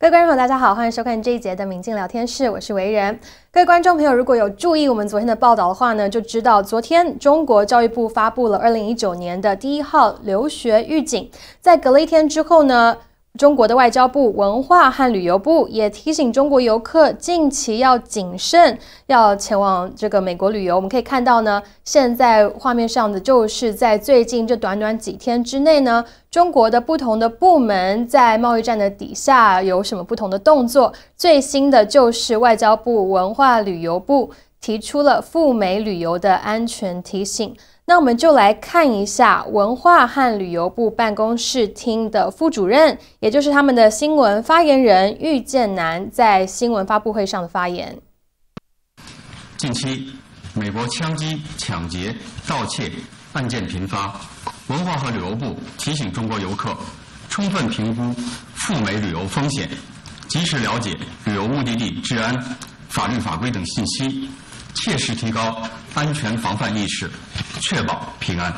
各位观众朋友，大家好，欢迎收看这一节的《明镜聊天室》，我是维仁。各位观众朋友，如果有注意我们昨天的报道的话呢，就知道昨天中国教育部发布了二零一九年的第一号留学预警，在隔了一天之后呢。中国的外交部文化和旅游部也提醒中国游客，近期要谨慎要前往这个美国旅游。我们可以看到呢，现在画面上的就是在最近这短短几天之内呢，中国的不同的部门在贸易战的底下有什么不同的动作？最新的就是外交部文化旅游部提出了赴美旅游的安全提醒。那我们就来看一下文化和旅游部办公室厅的副主任，也就是他们的新闻发言人郁建南在新闻发布会上的发言。近期，美国枪击、抢劫、盗窃案件频发，文化和旅游部提醒中国游客，充分评估赴美旅游风险，及时了解旅游目的地治安、法律法规等信息。切实提高安全防范意识，确保平安。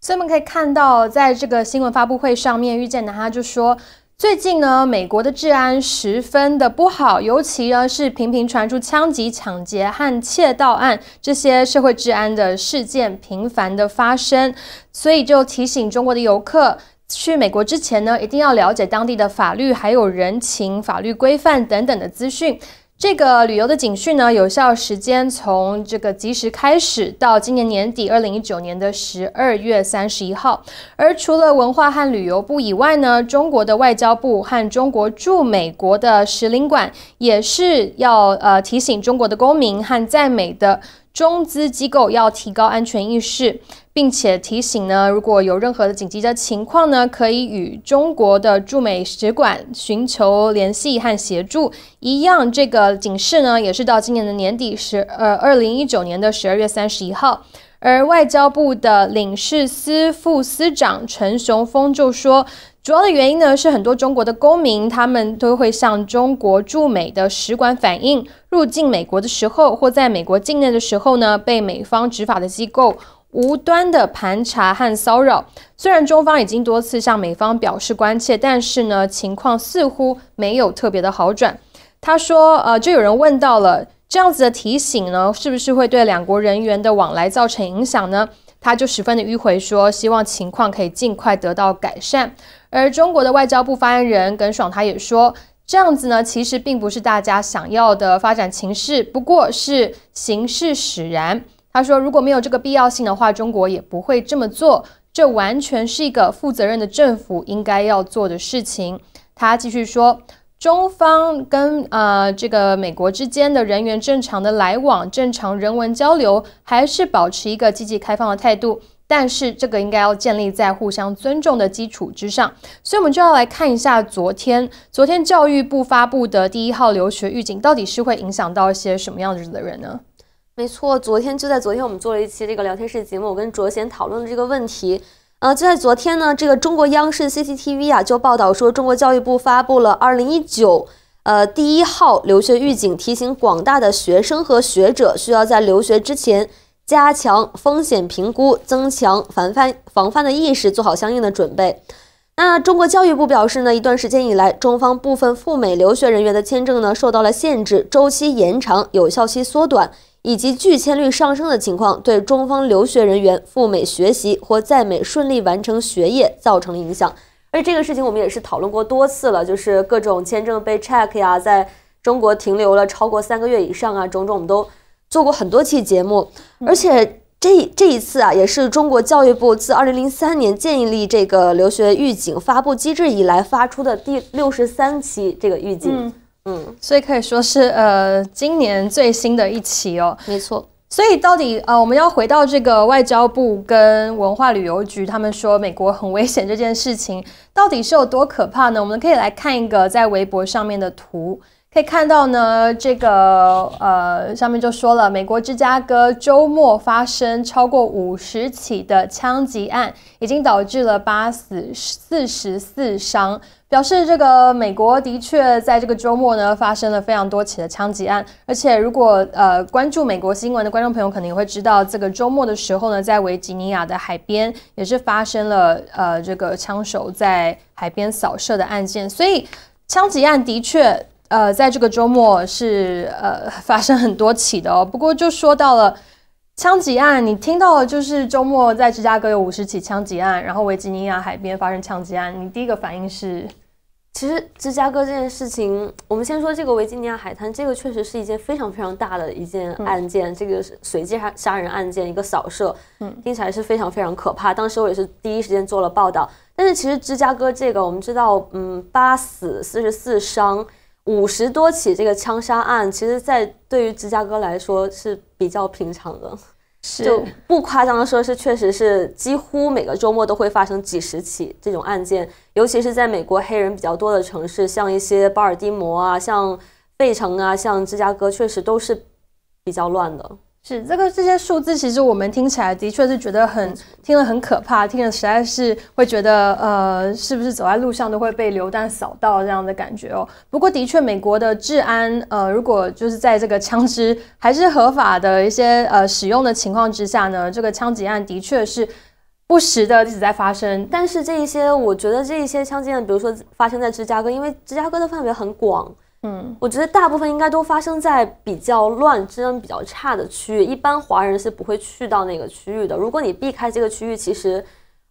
所以我们可以看到，在这个新闻发布会上面，遇见的他就说，最近呢，美国的治安十分的不好，尤其呢是频频传出枪击、抢劫和窃盗案这些社会治安的事件频繁的发生，所以就提醒中国的游客去美国之前呢，一定要了解当地的法律还有人情、法律规范等等的资讯。这个旅游的警讯呢，有效时间从这个即时开始到今年年底，二零一九年的十二月三十一号。而除了文化和旅游部以外呢，中国的外交部和中国驻美国的使领馆也是要呃提醒中国的公民和在美的。中资机构要提高安全意识，并且提醒呢，如果有任何的紧急的情况呢，可以与中国的驻美使馆寻求联系和协助。一样，这个警示呢，也是到今年的年底十呃二零一九年的十二月三十一号。而外交部的领事司副司长陈雄峰就说。主要的原因呢，是很多中国的公民，他们都会向中国驻美的使馆反映，入境美国的时候或在美国境内的时候呢，被美方执法的机构无端的盘查和骚扰。虽然中方已经多次向美方表示关切，但是呢，情况似乎没有特别的好转。他说，呃，就有人问到了这样子的提醒呢，是不是会对两国人员的往来造成影响呢？他就十分的迂回说，希望情况可以尽快得到改善。而中国的外交部发言人耿爽他也说，这样子呢，其实并不是大家想要的发展情势，不过是形势使然。他说，如果没有这个必要性的话，中国也不会这么做。这完全是一个负责任的政府应该要做的事情。他继续说。中方跟呃这个美国之间的人员正常的来往、正常人文交流，还是保持一个积极开放的态度，但是这个应该要建立在互相尊重的基础之上。所以，我们就要来看一下昨天，昨天教育部发布的第一号留学预警，到底是会影响到一些什么样子的人呢？没错，昨天就在昨天，我们做了一期这个聊天室节目，我跟卓贤讨论的这个问题。呃，就在昨天呢，这个中国央视 CCTV 啊就报道说，中国教育部发布了二零一九呃第一号留学预警，提醒广大的学生和学者需要在留学之前加强风险评估，增强防范防范的意识，做好相应的准备。那中国教育部表示呢，一段时间以来，中方部分赴美留学人员的签证呢受到了限制，周期延长，有效期缩短。以及拒签率上升的情况，对中方留学人员赴美学习或在美顺利完成学业造成影响。而这个事情我们也是讨论过多次了，就是各种签证被 check 呀，在中国停留了超过三个月以上啊，种种我们都做过很多期节目。而且这这一次啊，也是中国教育部自2003年建立这个留学预警发布机制以来发出的第六十三期这个预警。嗯，所以可以说是呃今年最新的一期哦，没错。所以到底呃我们要回到这个外交部跟文化旅游局他们说美国很危险这件事情，到底是有多可怕呢？我们可以来看一个在微博上面的图。可以看到呢，这个呃上面就说了，美国芝加哥周末发生超过五十起的枪击案，已经导致了八死四十四伤，表示这个美国的确在这个周末呢发生了非常多起的枪击案。而且，如果呃关注美国新闻的观众朋友肯定会知道，这个周末的时候呢，在维吉尼亚的海边也是发生了呃这个枪手在海边扫射的案件，所以枪击案的确。呃，在这个周末是呃 发生很多起的，不过就说到了枪击案，你听到了就是周末在芝加哥有五十起枪击案，然后维吉尼亚海边发生枪击案，你第一个反应是，其实芝加哥这件事情，我们先说这个维吉尼亚海滩，这个确实是一件非常非常大的一件案件，这个随机杀杀人案件一个扫射，嗯，听起来是非常非常可怕。当时我也是第一时间做了报道，但是其实芝加哥这个，我们知道，嗯，八死四十四伤。五十多起这个枪杀案，其实，在对于芝加哥来说是比较平常的，是就不夸张的说，是确实是几乎每个周末都会发生几十起这种案件，尤其是在美国黑人比较多的城市，像一些巴尔的摩啊，像费城啊，像芝加哥，确实都是比较乱的。是这个这些数字，其实我们听起来的确是觉得很听了很可怕，听了实在是会觉得，呃，是不是走在路上都会被流弹扫到这样的感觉哦。不过，的确，美国的治安，呃，如果就是在这个枪支还是合法的一些呃使用的情况之下呢，这个枪击案的确是不时的一直在发生。但是这一些，我觉得这一些枪击案，比如说发生在芝加哥，因为芝加哥的范围很广。嗯，我觉得大部分应该都发生在比较乱、治安比较差的区域，一般华人是不会去到那个区域的。如果你避开这个区域，其实，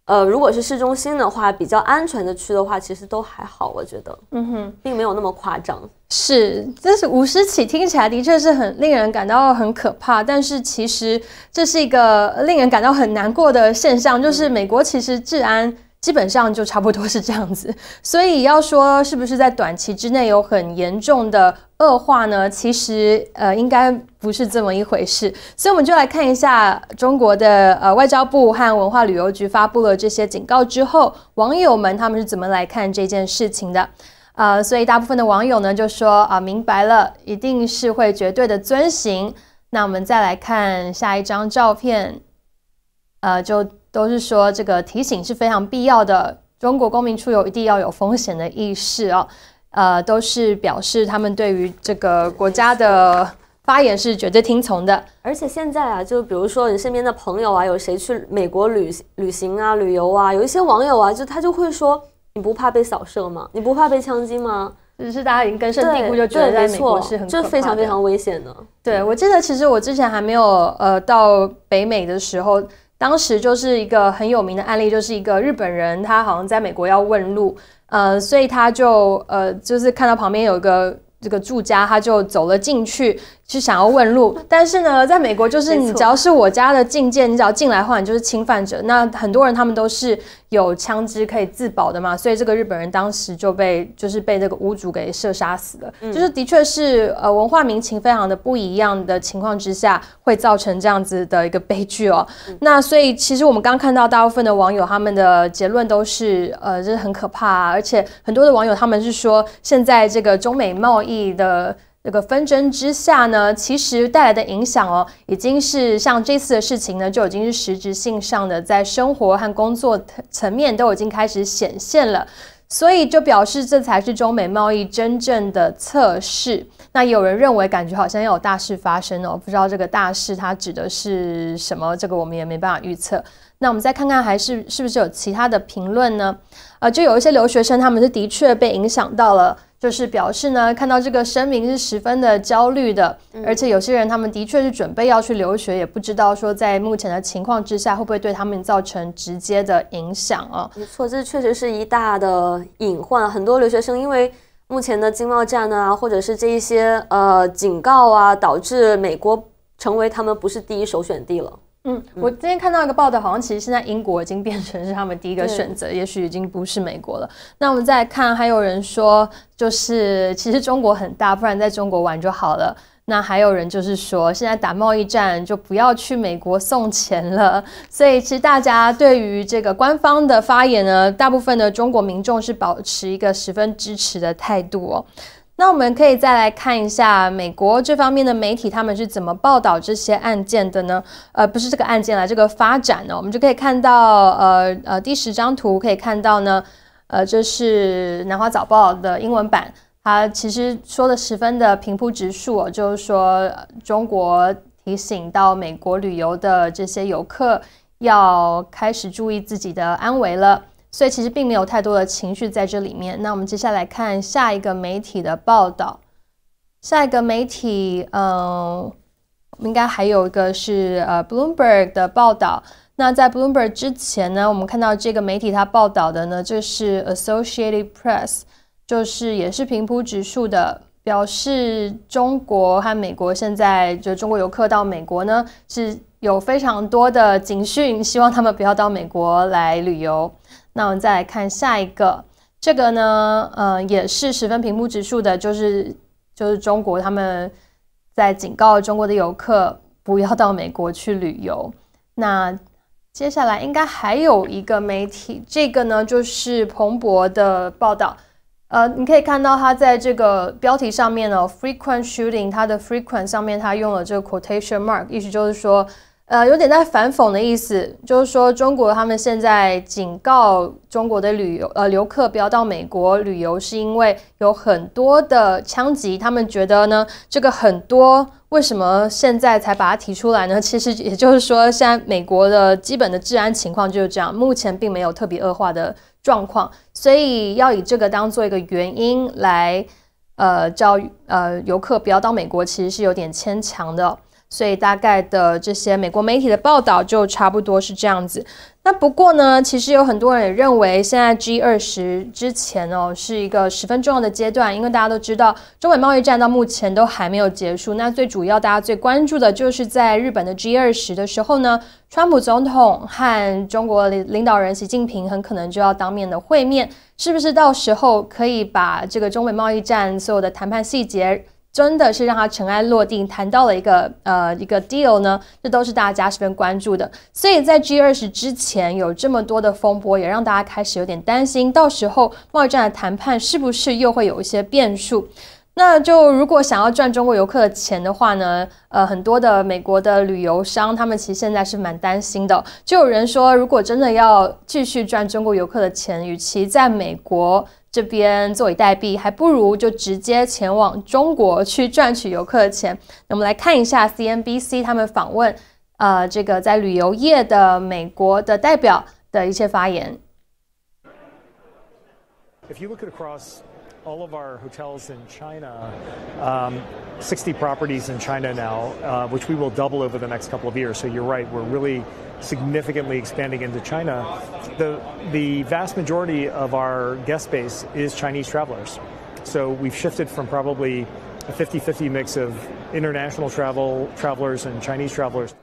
呃，如果是市中心的话，比较安全的区的话，其实都还好，我觉得，嗯哼，并没有那么夸张。是，但是五十起听起来的确是很令人感到很可怕，但是其实这是一个令人感到很难过的现象，就是美国其实治安。基本上就差不多是这样子，所以要说是不是在短期之内有很严重的恶化呢？其实呃应该不是这么一回事。所以我们就来看一下中国的呃外交部和文化旅游局发布了这些警告之后，网友们他们是怎么来看这件事情的？呃，所以大部分的网友呢就说啊，明白了一定是会绝对的遵循。那我们再来看下一张照片，呃就。都是说这个提醒是非常必要的，中国公民出游一定要有风险的意识哦。呃，都是表示他们对于这个国家的发言是绝对听从的。而且现在啊，就比如说你身边的朋友啊，有谁去美国旅旅行啊、旅游啊？有一些网友啊，就他就会说：“你不怕被扫射吗？你不怕被枪击吗？”只是大家已经根深蒂固就觉得在美国是很，这非常非常危险的。对，我记得其实我之前还没有呃到北美的时候。当时就是一个很有名的案例，就是一个日本人，他好像在美国要问路，呃，所以他就呃，就是看到旁边有一个这个住家，他就走了进去。是想要问路，但是呢，在美国就是你只要是我家的境界，你只要进来的话，你就是侵犯者。那很多人他们都是有枪支可以自保的嘛，所以这个日本人当时就被就是被这个屋主给射杀死了。就是的确是呃文化民情非常的不一样的情况之下，会造成这样子的一个悲剧哦。那所以其实我们刚看到大部分的网友他们的结论都是呃这是很可怕，而且很多的网友他们是说现在这个中美贸易的。这个纷争之下呢，其实带来的影响哦，已经是像这次的事情呢，就已经是实质性上的，在生活和工作层面都已经开始显现了，所以就表示这才是中美贸易真正的测试。那有人认为，感觉好像要有大事发生哦，不知道这个大事它指的是什么，这个我们也没办法预测。那我们再看看，还是是不是有其他的评论呢？呃，就有一些留学生，他们是的确被影响到了。就是表示呢，看到这个声明是十分的焦虑的，而且有些人他们的确是准备要去留学，也不知道说在目前的情况之下会不会对他们造成直接的影响啊。没错，这确实是一大的隐患。很多留学生因为目前的经贸战啊，或者是这一些呃警告啊，导致美国成为他们不是第一首选地了。嗯，我今天看到一个报道，好像其实现在英国已经变成是他们第一个选择，也许已经不是美国了。那我们再看，还有人说，就是其实中国很大，不然在中国玩就好了。那还有人就是说，现在打贸易战就不要去美国送钱了。所以其实大家对于这个官方的发言呢，大部分的中国民众是保持一个十分支持的态度哦。那我们可以再来看一下美国这方面的媒体，他们是怎么报道这些案件的呢？呃，不是这个案件了，这个发展呢，我们就可以看到，呃呃，第十张图可以看到呢，呃，这是《南华早报》的英文版，它其实说的十分的平铺直哦，就是说中国提醒到美国旅游的这些游客要开始注意自己的安危了。所以其实并没有太多的情绪在这里面。那我们接下来看下一个媒体的报道，下一个媒体，呃，应该还有一个是呃，Bloomberg 的报道。那在 Bloomberg 之前呢，我们看到这个媒体它报道的呢，就是 Associated Press，就是也是平铺直述的，表示中国和美国现在就中国游客到美国呢是有非常多的警讯，希望他们不要到美国来旅游。那我们再来看下一个，这个呢，呃，也是十分屏幕指数的，就是就是中国他们在警告中国的游客不要到美国去旅游。那接下来应该还有一个媒体，这个呢就是彭博的报道，呃，你可以看到它在这个标题上面呢，frequent shooting，它的 frequent 上面它用了这个 quotation mark，意思就是说。呃，有点在反讽的意思，就是说中国他们现在警告中国的旅游呃游客不要到美国旅游，是因为有很多的枪击，他们觉得呢这个很多为什么现在才把它提出来呢？其实也就是说，现在美国的基本的治安情况就是这样，目前并没有特别恶化的状况，所以要以这个当做一个原因来呃教呃游客不要到美国，其实是有点牵强的。所以大概的这些美国媒体的报道就差不多是这样子。那不过呢，其实有很多人也认为，现在 G 二十之前哦是一个十分重要的阶段，因为大家都知道，中美贸易战到目前都还没有结束。那最主要大家最关注的就是在日本的 G 二十的时候呢，川普总统和中国领导人习近平很可能就要当面的会面，是不是到时候可以把这个中美贸易战所有的谈判细节？真的是让他尘埃落定，谈到了一个呃一个 deal 呢，这都是大家十分关注的。所以在 G 二十之前有这么多的风波，也让大家开始有点担心，到时候贸易战的谈判是不是又会有一些变数？那就如果想要赚中国游客的钱的话呢，呃，很多的美国的旅游商他们其实现在是蛮担心的。就有人说，如果真的要继续赚中国游客的钱，与其在美国。这边坐以待毙，还不如就直接前往中国去赚取游客的钱。那我们来看一下 CNBC 他们访问，呃，这个在旅游业的美国的代表的一些发言。If you look across all of our hotels in China, um, 60 properties in China now, uh, which we will double over the next couple of years. So you're right, we're really significantly expanding into China. The, the vast majority of our guest base is Chinese travelers. So we've shifted from probably a 50 50 mix of international travel travelers and Chinese travelers.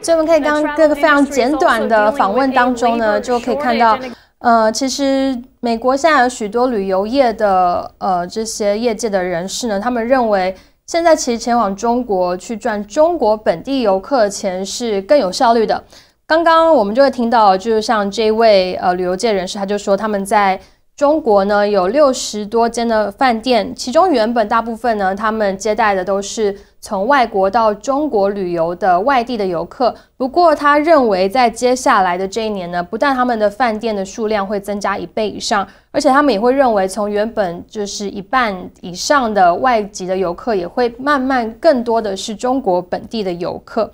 所以我们可以刚各个非常简短的访问当中呢，就可以看到呃，其实美国现在有许多旅游业的呃这些业界的人士呢，他们认为现在其实前往中国去赚中国本地游客的钱是更有效率的。刚刚我们就会听到，就是像这位呃旅游界人士，他就说他们在。中国呢有六十多间的饭店，其中原本大部分呢，他们接待的都是从外国到中国旅游的外地的游客。不过他认为，在接下来的这一年呢，不但他们的饭店的数量会增加一倍以上，而且他们也会认为，从原本就是一半以上的外籍的游客，也会慢慢更多的是中国本地的游客。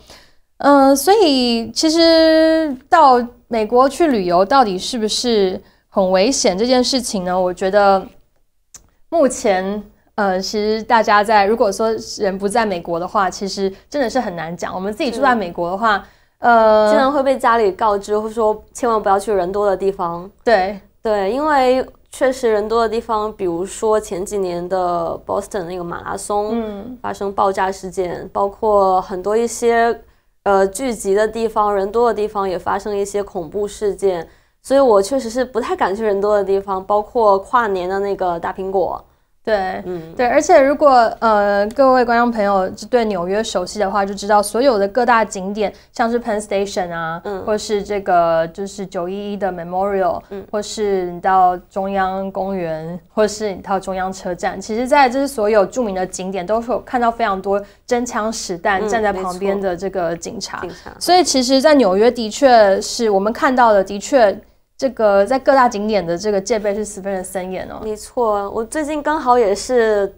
嗯，所以其实到美国去旅游，到底是不是？很危险这件事情呢，我觉得目前呃，其实大家在如果说人不在美国的话，其实真的是很难讲。我们自己住在美国的话，呃，经常会被家里告知，说千万不要去人多的地方。对对，因为确实人多的地方，比如说前几年的 Boston 那个马拉松发生爆炸事件，包括很多一些呃聚集的地方、人多的地方也发生一些恐怖事件。所以我确实是不太敢去人多的地方，包括跨年的那个大苹果。对，嗯，对。而且如果呃各位观众朋友对纽约熟悉的话，就知道所有的各大景点，像是 Penn Station 啊，嗯，或是这个就是九一一的 Memorial，嗯，或是你到中央公园，或是你到中央车站，其实，在这是所有著名的景点，都是有看到非常多真枪实弹站在旁边的这个警察。警察。所以其实，在纽约的确是我们看到的，的确。这个在各大景点的这个戒备是十分的森严哦。没错，我最近刚好也是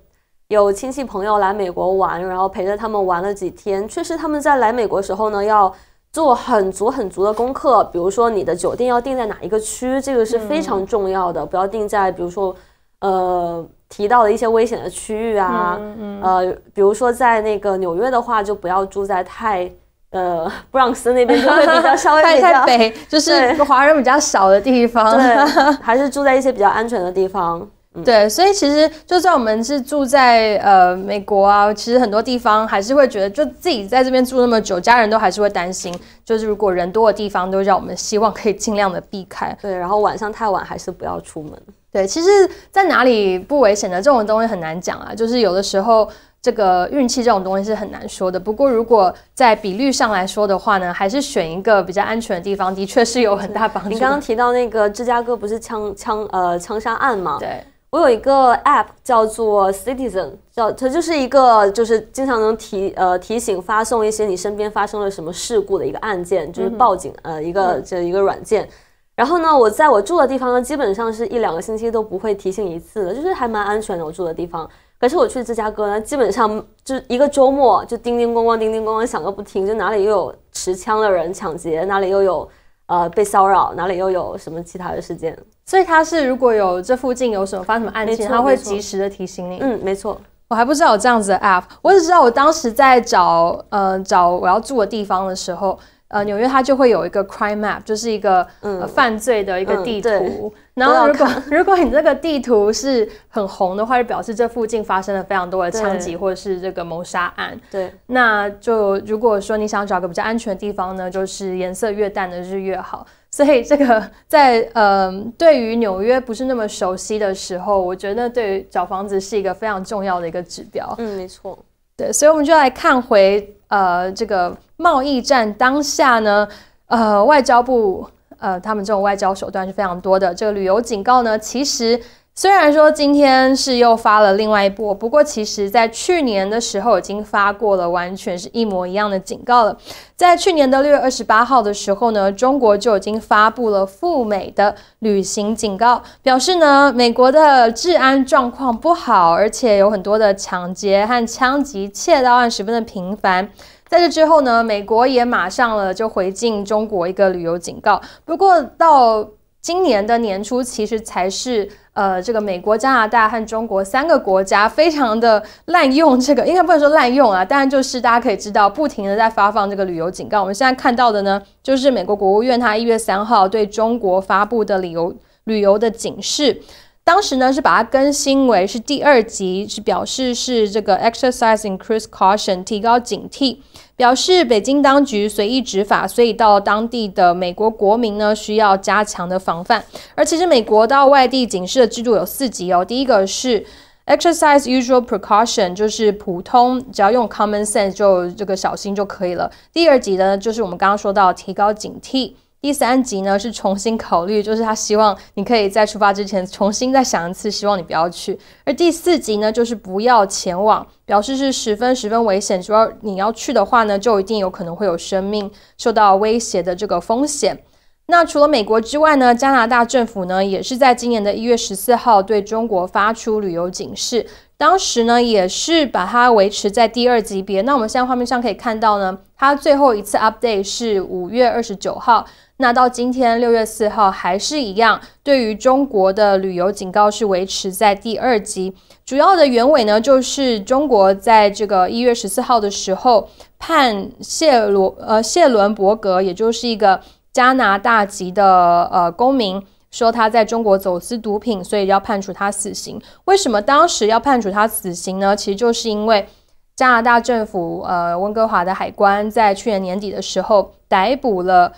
有亲戚朋友来美国玩，然后陪着他们玩了几天。确实，他们在来美国时候呢，要做很足很足的功课。比如说，你的酒店要定在哪一个区，这个是非常重要的。不要定在，比如说，呃，提到的一些危险的区域啊。呃，比如说在那个纽约的话，就不要住在太。呃，布朗斯那边就会比较稍微 比较，就是华人比较少的地方，对，还是住在一些比较安全的地方，对。所以其实就算我们是住在呃美国啊，其实很多地方还是会觉得，就自己在这边住那么久，家人都还是会担心。就是如果人多的地方，都让我们希望可以尽量的避开。对，然后晚上太晚还是不要出门。对，其实在哪里不危险的这种东西很难讲啊，就是有的时候。这个运气这种东西是很难说的。不过，如果在比率上来说的话呢，还是选一个比较安全的地方，的确是有很大帮助。你刚刚提到那个芝加哥不是枪枪呃枪杀案吗？对。我有一个 app 叫做 Citizen，叫它就是一个就是经常能提呃提醒发送一些你身边发生了什么事故的一个案件，就是报警呃一个这一个软件。然后呢，我在我住的地方呢，基本上是一两个星期都不会提醒一次的，就是还蛮安全的。我住的地方。可是我去芝加哥呢，基本上就一个周末就叮叮咣咣、叮叮咣咣响个不停，就哪里又有持枪的人抢劫，哪里又有呃被骚扰，哪里又有什么其他的事件。所以他是如果有这附近有什么发生什么案件，他会及时的提醒你。嗯，没错。我还不知道有这样子的 App，我只知道我当时在找呃找我要住的地方的时候，呃纽约它就会有一个 Crime Map，就是一个嗯犯罪的一个地图。然后，如果 如果你这个地图是很红的话，就表示这附近发生了非常多的枪击或者是这个谋杀案。对，那就如果说你想找个比较安全的地方呢，就是颜色越淡的日越好。所以这个在呃，对于纽约不是那么熟悉的时候，我觉得对于找房子是一个非常重要的一个指标。嗯，没错。对，所以我们就来看回呃，这个贸易战当下呢，呃，外交部。呃，他们这种外交手段是非常多的。这个旅游警告呢，其实虽然说今天是又发了另外一波，不过其实在去年的时候已经发过了，完全是一模一样的警告了。在去年的六月二十八号的时候呢，中国就已经发布了赴美的旅行警告，表示呢美国的治安状况不好，而且有很多的抢劫和枪击、窃盗案十分的频繁。在这之后呢，美国也马上了就回敬中国一个旅游警告。不过到今年的年初，其实才是呃这个美国、加拿大和中国三个国家 非常的滥用这个，应该不能说滥用啊，当然就是大家可以知道，不停的在发放这个旅游警告。我们现在看到的呢，就是美国国务院它一月三号对中国发布的旅游旅游的警示。当时呢是把它更新为是第二级，是表示是这个 exercise i n c r e a s e caution 提高警惕，表示北京当局随意执法，所以到当地的美国国民呢需要加强的防范。而其实美国到外地警示的制度有四级哦，第一个是 exercise usual precaution 就是普通，只要用 common sense 就这个小心就可以了。第二级呢就是我们刚刚说到提高警惕。第三集呢是重新考虑，就是他希望你可以在出发之前重新再想一次，希望你不要去。而第四集呢就是不要前往，表示是十分十分危险，主要你要去的话呢就一定有可能会有生命受到威胁的这个风险。那除了美国之外呢，加拿大政府呢也是在今年的一月十四号对中国发出旅游警示。当时呢，也是把它维持在第二级别。那我们现在画面上可以看到呢，它最后一次 update 是五月二十九号，那到今天六月四号还是一样，对于中国的旅游警告是维持在第二级。主要的原委呢，就是中国在这个一月十四号的时候判谢罗呃谢伦伯格，也就是一个加拿大籍的呃公民。说他在中国走私毒品，所以要判处他死刑。为什么当时要判处他死刑呢？其实就是因为加拿大政府，呃，温哥华的海关在去年年底的时候逮捕了，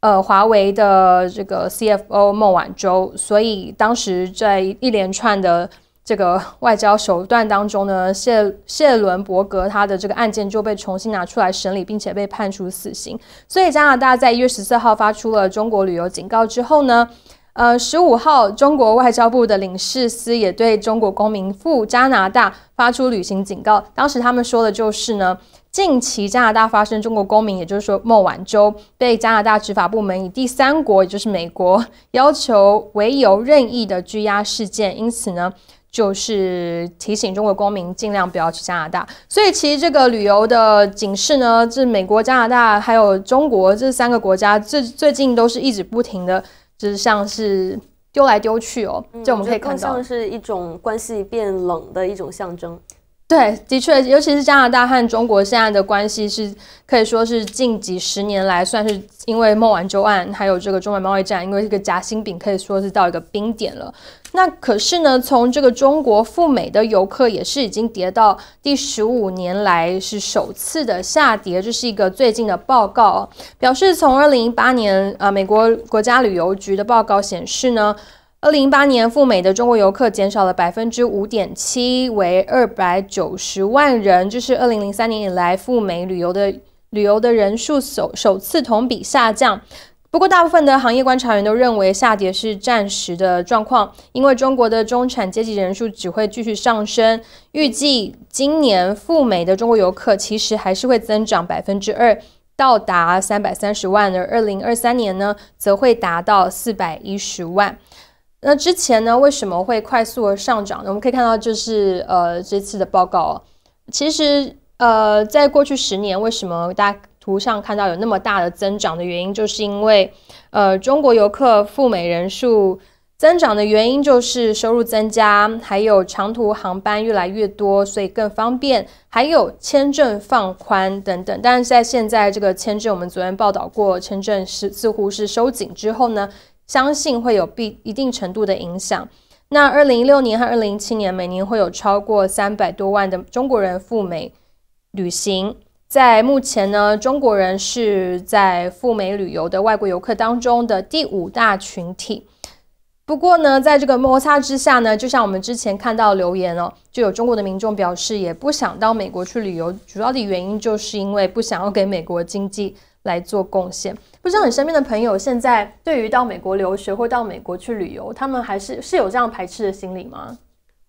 呃，华为的这个 CFO 孟晚舟，所以当时在一连串的这个外交手段当中呢，谢谢伦伯格他的这个案件就被重新拿出来审理，并且被判处死刑。所以加拿大在一月十四号发出了中国旅游警告之后呢？呃，十五号，中国外交部的领事司也对中国公民赴加拿大发出旅行警告。当时他们说的就是呢，近期加拿大发生中国公民，也就是说孟晚舟被加拿大执法部门以第三国，也就是美国要求为由任意的拘押事件。因此呢，就是提醒中国公民尽量不要去加拿大。所以其实这个旅游的警示呢，这美国、加拿大还有中国这三个国家，最最近都是一直不停的。就是像是丢来丢去哦，这我们可以看到，更像是一种关系变冷的一种象征。对，的确，尤其是加拿大和中国现在的关系是可以说是近几十年来，算是因为孟晚舟案还有这个中美贸易战，因为这个夹心饼可以说是到一个冰点了。那可是呢，从这个中国赴美的游客也是已经跌到第十五年来是首次的下跌，这是一个最近的报告，表示从二零一八年啊，美国国家旅游局的报告显示呢。二零一八年赴美的中国游客减少了百分之五点七，为二百九十万人，这是二零零三年以来赴美旅游的旅游的人数首首次同比下降。不过，大部分的行业观察员都认为下跌是暂时的状况，因为中国的中产阶级人数只会继续上升。预计今年赴美的中国游客其实还是会增长百分之二，到达三百三十万。而二零二三年呢，则会达到四百一十万。那之前呢，为什么会快速的上涨？我们可以看到，就是呃这次的报告，其实呃在过去十年，为什么大家图上看到有那么大的增长的原因，就是因为呃中国游客赴美人数增长的原因，就是收入增加，还有长途航班越来越多，所以更方便，还有签证放宽等等。但是在现在这个签证，我们昨天报道过，签证是似乎是收紧之后呢。相信会有必一定程度的影响。那二零一六年和二零一七年，每年会有超过三百多万的中国人赴美旅行。在目前呢，中国人是在赴美旅游的外国游客当中的第五大群体。不过呢，在这个摩擦之下呢，就像我们之前看到留言哦，就有中国的民众表示，也不想到美国去旅游，主要的原因就是因为不想要给美国经济。来做贡献，不知道你身边的朋友现在对于到美国留学或到美国去旅游，他们还是是有这样排斥的心理吗？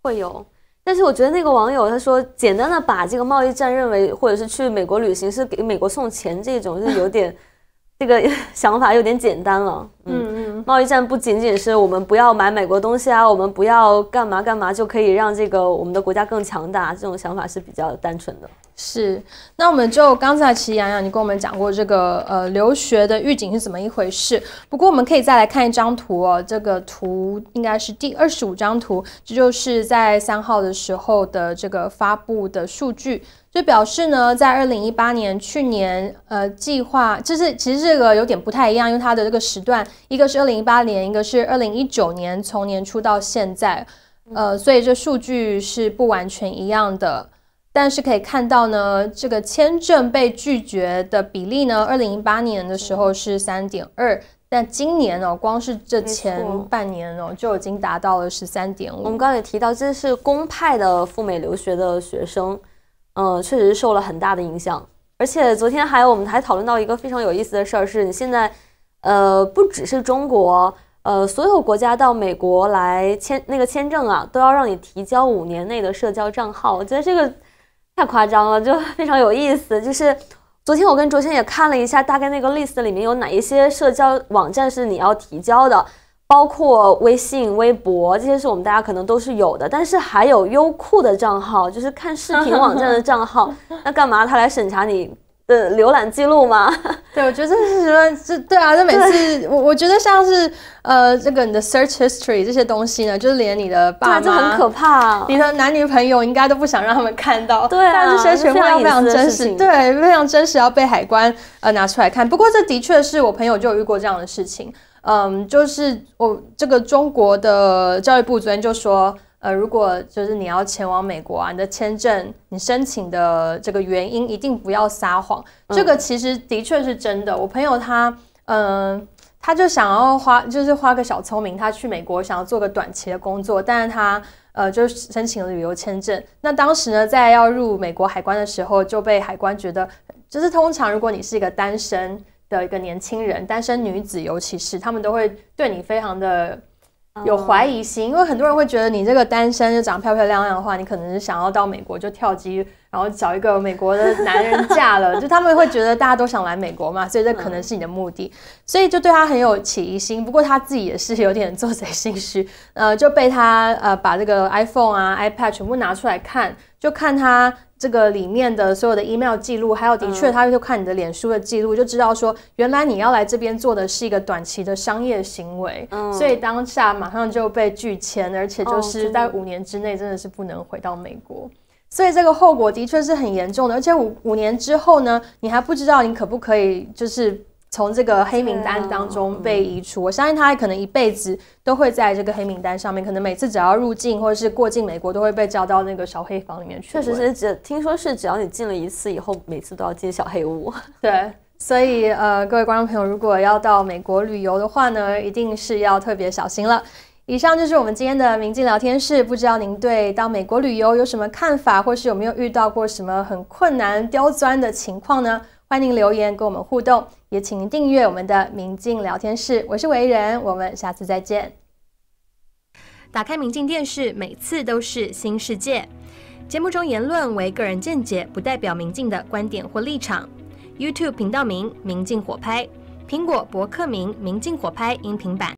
会有，但是我觉得那个网友他说，简单的把这个贸易战认为或者是去美国旅行是给美国送钱，这种是有点 这个 想法有点简单了。嗯嗯，贸易战不仅仅是我们不要买美国东西啊，我们不要干嘛干嘛就可以让这个我们的国家更强大，这种想法是比较单纯的。是，那我们就刚才齐洋洋你跟我们讲过这个呃留学的预警是怎么一回事。不过我们可以再来看一张图哦，这个图应该是第二十五张图，这就是在三号的时候的这个发布的数据。就表示呢，在二零一八年去年呃计划，就是其实这个有点不太一样，因为它的这个时段一个是二零一八年，一个是二零一九年从年初到现在，呃，所以这数据是不完全一样的。但是可以看到呢，这个签证被拒绝的比例呢，二零一八年的时候是三点二，但今年呢，光是这前半年呢就已经达到了十三点五。我们刚才也提到，这是公派的赴美留学的学生，嗯，确实受了很大的影响。而且昨天还有我们还讨论到一个非常有意思的事儿，是你现在，呃，不只是中国，呃，所有国家到美国来签那个签证啊，都要让你提交五年内的社交账号。我觉得这个。太夸张了，就 非常有意思。就是昨天我跟卓轩也看了一下，大概那个 list 里面有哪一些社交网站是你要提交的，包括微信、微博这些是我们大家可能都是有的，但是还有优酷的账号，就是看视频网站的账号，那干嘛他来审查你？的浏览记录吗？对，我觉得这是什么？这对啊，就每次 我我觉得像是呃，这个你的 search history 这些东西呢，就是连你的爸妈，就很可怕。你的男女朋友应该都不想让他们看到，对啊，部常非常真实，对，非常真实要被海关呃拿出来看。不过这的确是我朋友就有遇过这样的事情，嗯，就是我这个中国的教育部昨天就说。呃，如果就是你要前往美国啊，你的签证你申请的这个原因一定不要撒谎。这个其实的确是真的。我朋友他，嗯，他就想要花，就是花个小聪明，他去美国想要做个短期的工作，但是他呃就申请了旅游签证。那当时呢，在要入美国海关的时候，就被海关觉得，就是通常如果你是一个单身的一个年轻人，单身女子，尤其是他们都会对你非常的。有怀疑心，因为很多人会觉得你这个单身就长得漂漂亮亮的话，你可能是想要到美国就跳机，然后找一个美国的男人嫁了。就他们会觉得大家都想来美国嘛，所以这可能是你的目的，所以就对他很有起疑心。不过他自己也是有点做贼心虚，呃，就被他呃把这个 iPhone 啊 iPad 全部拿出来看。就看他这个里面的所有的 email 记录，还有的确，他就看你的脸书的记录，就知道说，原来你要来这边做的是一个短期的商业行为，所以当下马上就被拒签，而且就是在五年之内真的是不能回到美国，所以这个后果的确是很严重的，而且五五年之后呢，你还不知道你可不可以就是。从这个黑名单当中被移除。我相信他可能一辈子都会在这个黑名单上面。可能每次只要入境或者是过境美国，都会被叫到那个小黑房里面去。确实是只听说是，只要你进了一次以后，每次都要进小黑屋。对，所以呃，各位观众朋友，如果要到美国旅游的话呢，一定是要特别小心了。以上就是我们今天的明镜聊天室。不知道您对到美国旅游有什么看法，或是有没有遇到过什么很困难、刁钻的情况呢？欢迎留言跟我们互动，也请您订阅我们的明镜聊天室。我是维仁，我们下次再见。打开明镜电视，每次都是新世界。节目中言论为个人见解，不代表明镜的观点或立场。YouTube 频道名：明镜火拍，苹果博客名：明镜火拍音频版。